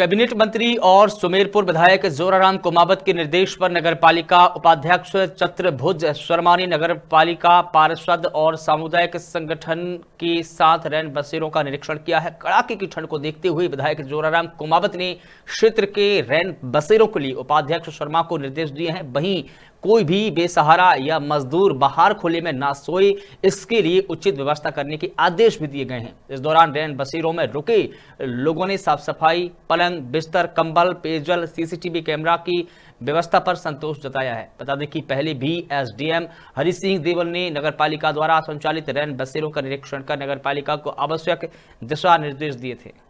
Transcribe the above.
cabinet मंत्री और सुमेरपुर विधायक जोराराम कुमावत के निर्देश पर नगरपालिका उपाध्यक्ष चक्रभुज शर्मा ने नगर पालिका पार्षद और सामुदायिक संगठन के साथ रैन बसेरों का निरीक्षण किया है कड़ाके की ठंड को देखते हुए विधायक जोराराम कुमावत ने क्षेत्र के रैन बसेरों के लिए उपाध्यक्ष शर्मा को निर्देश दिए हैं वहीं कोई भी बेसहारा या मजदूर बाहर खुले में ना सोए इसके लिए उचित व्यवस्था करने के आदेश भी दिए गए हैं इस दौरान रैन बसेरों में रुके लोगों ने साफ सफाई पलन भोजन बिस्तर कंबल पेयजल सीसीटीवी कैमरा की व्यवस्था पर संतोष जताया है बता दें कि पहले भी एसडीएम हरि सिंह देवल ने नगरपालिका द्वारा संचालित रैन बसेरों का निरीक्षण कर नगर पालिका को आवश्यक दिशा निर्देश दिए थे